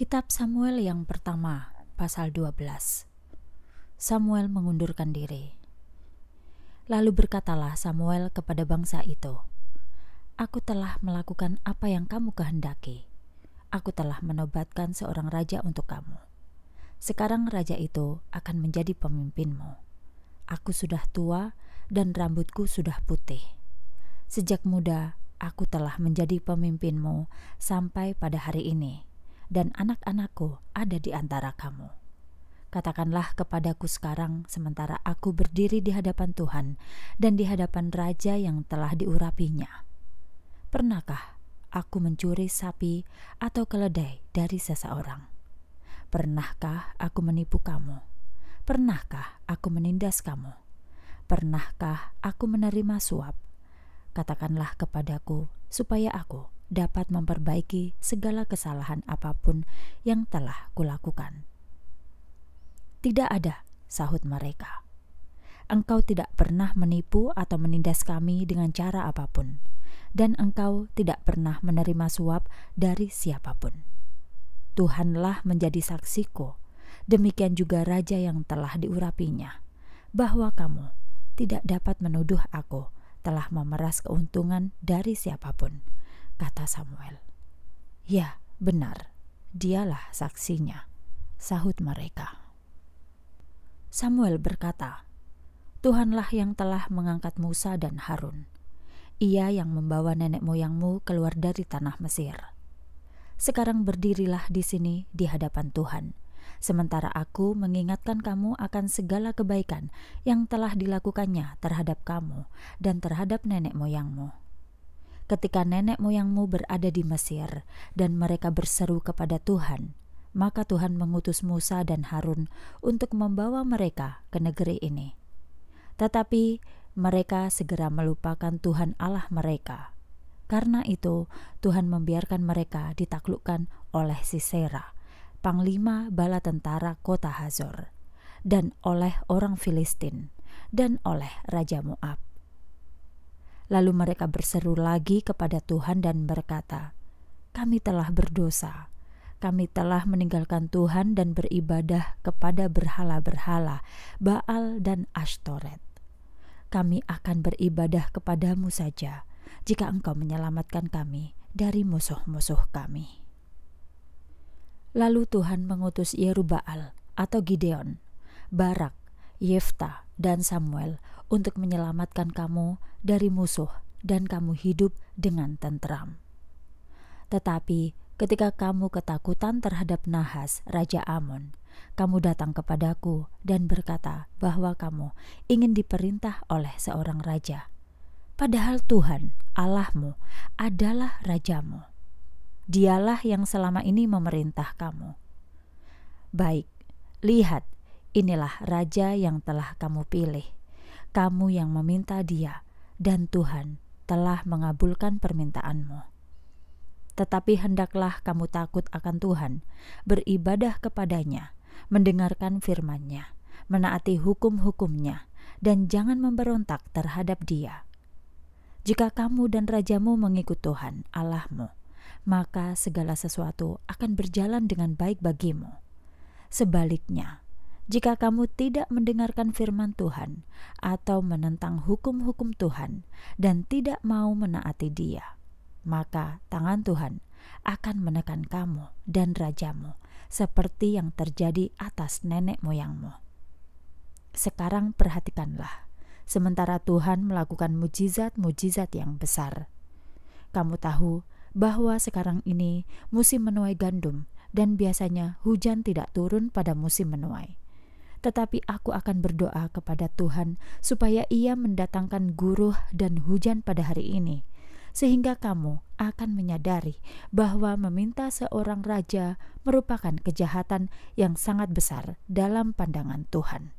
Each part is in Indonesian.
Kitab Samuel yang pertama, pasal 12. Samuel mengundurkan diri. Lalu berkatalah Samuel kepada bangsa itu, "Aku telah melakukan apa yang kamu kehendaki. Aku telah menobatkan seorang raja untuk kamu. Sekarang raja itu akan menjadi pemimpinmu. Aku sudah tua dan rambutku sudah putih. Sejak muda aku telah menjadi pemimpinmu sampai pada hari ini." dan anak-anakku ada di antara kamu. Katakanlah kepadaku sekarang, sementara aku berdiri di hadapan Tuhan dan di hadapan Raja yang telah diurapinya. Pernahkah aku mencuri sapi atau keledai dari seseorang? Pernahkah aku menipu kamu? Pernahkah aku menindas kamu? Pernahkah aku menerima suap? Katakanlah kepadaku, supaya aku dapat memperbaiki segala kesalahan apapun yang telah kulakukan. Tidak ada, sahut mereka. Engkau tidak pernah menipu atau menindas kami dengan cara apapun, dan engkau tidak pernah menerima suap dari siapapun. Tuhanlah menjadi saksiku, demikian juga raja yang telah diurapinya, bahwa kamu tidak dapat menuduh aku telah memeras keuntungan dari siapapun kata Samuel. Ya, benar, dialah saksinya, sahut mereka. Samuel berkata, Tuhanlah yang telah mengangkat Musa dan Harun. Ia yang membawa nenek moyangmu keluar dari tanah Mesir. Sekarang berdirilah di sini di hadapan Tuhan, sementara aku mengingatkan kamu akan segala kebaikan yang telah dilakukannya terhadap kamu dan terhadap nenek moyangmu ketika nenek moyangmu berada di Mesir dan mereka berseru kepada Tuhan, maka Tuhan mengutus Musa dan Harun untuk membawa mereka ke negeri ini. Tetapi mereka segera melupakan Tuhan Allah mereka. Karena itu, Tuhan membiarkan mereka ditaklukkan oleh Sisera, panglima bala tentara kota Hazor, dan oleh orang Filistin, dan oleh Raja Moab. Lalu mereka berseru lagi kepada Tuhan dan berkata, "Kami telah berdosa. Kami telah meninggalkan Tuhan dan beribadah kepada berhala-berhala, Baal dan Ashtoret. Kami akan beribadah kepadamu saja jika engkau menyelamatkan kami dari musuh-musuh kami." Lalu Tuhan mengutus Yerubaal atau Gideon, Barak, Yefta, dan Samuel untuk menyelamatkan kamu dari musuh dan kamu hidup dengan tentram. Tetapi ketika kamu ketakutan terhadap Nahas, Raja Amon, kamu datang kepadaku dan berkata bahwa kamu ingin diperintah oleh seorang raja. Padahal Tuhan, Allahmu, adalah rajamu. Dialah yang selama ini memerintah kamu. Baik, lihat Inilah raja yang telah kamu pilih. Kamu yang meminta dia, dan Tuhan telah mengabulkan permintaanmu. Tetapi hendaklah kamu takut akan Tuhan, beribadah kepadanya, mendengarkan firman-Nya, menaati hukum-hukumnya, dan jangan memberontak terhadap Dia. Jika kamu dan rajamu mengikut Tuhan Allahmu, maka segala sesuatu akan berjalan dengan baik bagimu. Sebaliknya, jika kamu tidak mendengarkan firman Tuhan atau menentang hukum-hukum Tuhan dan tidak mau menaati Dia, maka tangan Tuhan akan menekan kamu dan rajamu, seperti yang terjadi atas nenek moyangmu. Sekarang perhatikanlah, sementara Tuhan melakukan mujizat-mujizat yang besar. Kamu tahu bahwa sekarang ini musim menuai gandum, dan biasanya hujan tidak turun pada musim menuai tetapi aku akan berdoa kepada Tuhan supaya Ia mendatangkan guruh dan hujan pada hari ini, sehingga kamu akan menyadari bahwa meminta seorang raja merupakan kejahatan yang sangat besar dalam pandangan Tuhan.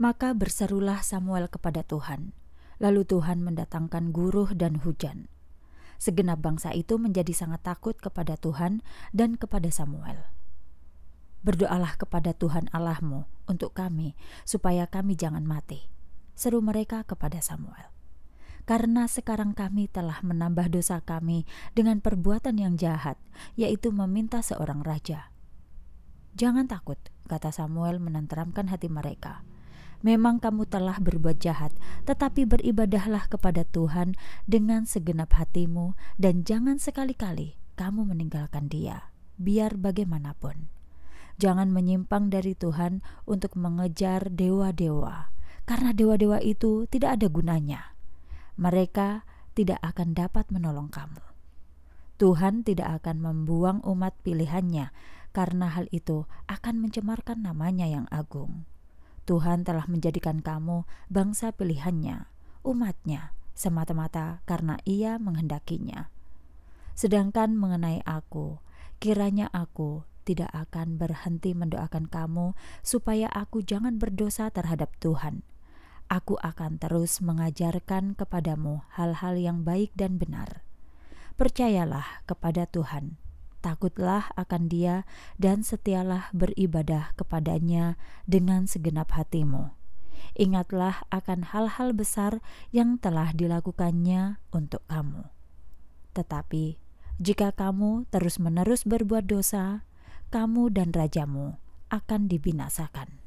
Maka berserulah Samuel kepada Tuhan. Lalu Tuhan mendatangkan guruh dan hujan. Segenap bangsa itu menjadi sangat takut kepada Tuhan dan kepada Samuel. Berdoalah kepada Tuhan Allahmu untuk kami, supaya kami jangan mati. Seru mereka kepada Samuel. Karena sekarang kami telah menambah dosa kami dengan perbuatan yang jahat, yaitu meminta seorang raja. Jangan takut, kata Samuel menenteramkan hati mereka. Memang kamu telah berbuat jahat, tetapi beribadahlah kepada Tuhan dengan segenap hatimu, dan jangan sekali-kali kamu meninggalkan Dia, biar bagaimanapun. Jangan menyimpang dari Tuhan untuk mengejar dewa-dewa, karena dewa-dewa itu tidak ada gunanya. Mereka tidak akan dapat menolong kamu. Tuhan tidak akan membuang umat pilihannya, karena hal itu akan mencemarkan namanya yang agung. Tuhan telah menjadikan kamu bangsa pilihannya, umatnya, semata-mata karena ia menghendakinya. Sedangkan mengenai aku, kiranya aku tidak akan berhenti mendoakan kamu supaya aku jangan berdosa terhadap Tuhan. Aku akan terus mengajarkan kepadamu hal-hal yang baik dan benar. Percayalah kepada Tuhan, takutlah akan Dia, dan setialah beribadah kepadanya dengan segenap hatimu. Ingatlah akan hal-hal besar yang telah dilakukannya untuk kamu. Tetapi jika kamu terus-menerus berbuat dosa, kamu dan rajamu akan dibinasakan.